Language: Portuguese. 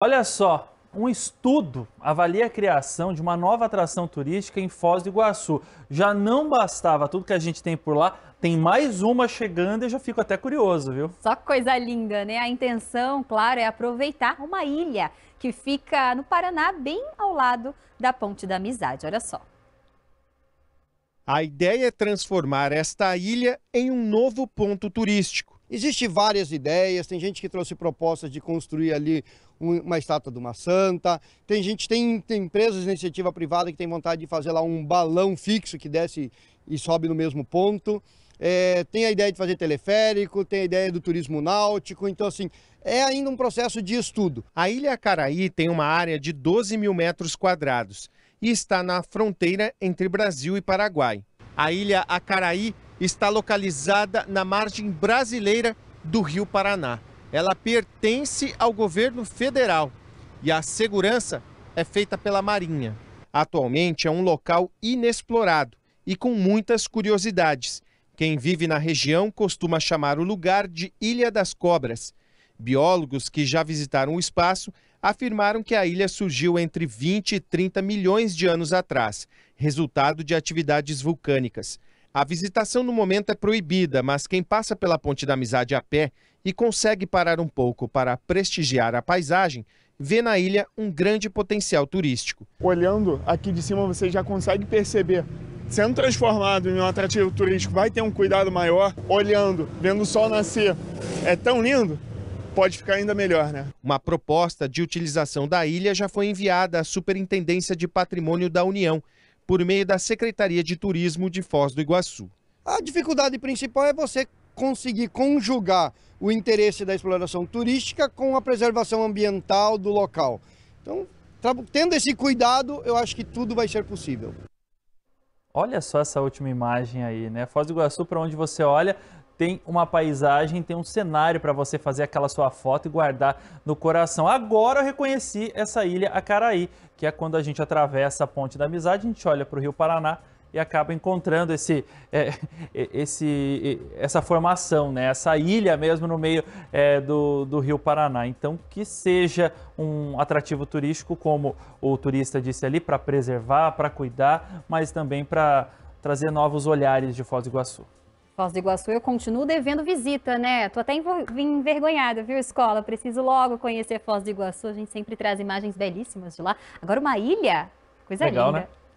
Olha só, um estudo avalia a criação de uma nova atração turística em Foz do Iguaçu. Já não bastava tudo que a gente tem por lá, tem mais uma chegando e já fico até curioso, viu? Só coisa linda, né? A intenção, claro, é aproveitar uma ilha que fica no Paraná, bem ao lado da Ponte da Amizade. Olha só. A ideia é transformar esta ilha em um novo ponto turístico. Existem várias ideias, tem gente que trouxe propostas de construir ali uma estátua de uma santa, tem gente, tem, tem empresas de iniciativa privada que tem vontade de fazer lá um balão fixo que desce e sobe no mesmo ponto. É, tem a ideia de fazer teleférico, tem a ideia do turismo náutico, então assim, é ainda um processo de estudo. A Ilha Caraí tem uma área de 12 mil metros quadrados e está na fronteira entre Brasil e Paraguai. A Ilha Acaraí está localizada na margem brasileira do Rio Paraná. Ela pertence ao governo federal e a segurança é feita pela Marinha. Atualmente é um local inexplorado e com muitas curiosidades. Quem vive na região costuma chamar o lugar de Ilha das Cobras. Biólogos que já visitaram o espaço afirmaram que a ilha surgiu entre 20 e 30 milhões de anos atrás, resultado de atividades vulcânicas. A visitação no momento é proibida, mas quem passa pela Ponte da Amizade a pé e consegue parar um pouco para prestigiar a paisagem, vê na ilha um grande potencial turístico. Olhando aqui de cima, você já consegue perceber. Sendo transformado em um atrativo turístico, vai ter um cuidado maior. Olhando, vendo o sol nascer, é tão lindo pode ficar ainda melhor, né? Uma proposta de utilização da ilha já foi enviada à Superintendência de Patrimônio da União por meio da Secretaria de Turismo de Foz do Iguaçu. A dificuldade principal é você conseguir conjugar o interesse da exploração turística com a preservação ambiental do local. Então, tendo esse cuidado, eu acho que tudo vai ser possível. Olha só essa última imagem aí, né? Foz do Iguaçu, para onde você olha, tem uma paisagem, tem um cenário para você fazer aquela sua foto e guardar no coração. Agora eu reconheci essa ilha Acaraí, que é quando a gente atravessa a Ponte da Amizade, a gente olha para o Rio Paraná e acaba encontrando esse, é, esse, essa formação, né? essa ilha mesmo no meio é, do, do Rio Paraná. Então, que seja um atrativo turístico, como o turista disse ali, para preservar, para cuidar, mas também para trazer novos olhares de Foz do Iguaçu. Foz do Iguaçu, eu continuo devendo visita, né? Tô até envergonhada, viu, escola? Preciso logo conhecer Foz do Iguaçu. A gente sempre traz imagens belíssimas de lá. Agora, uma ilha, coisa Legal, linda. Né?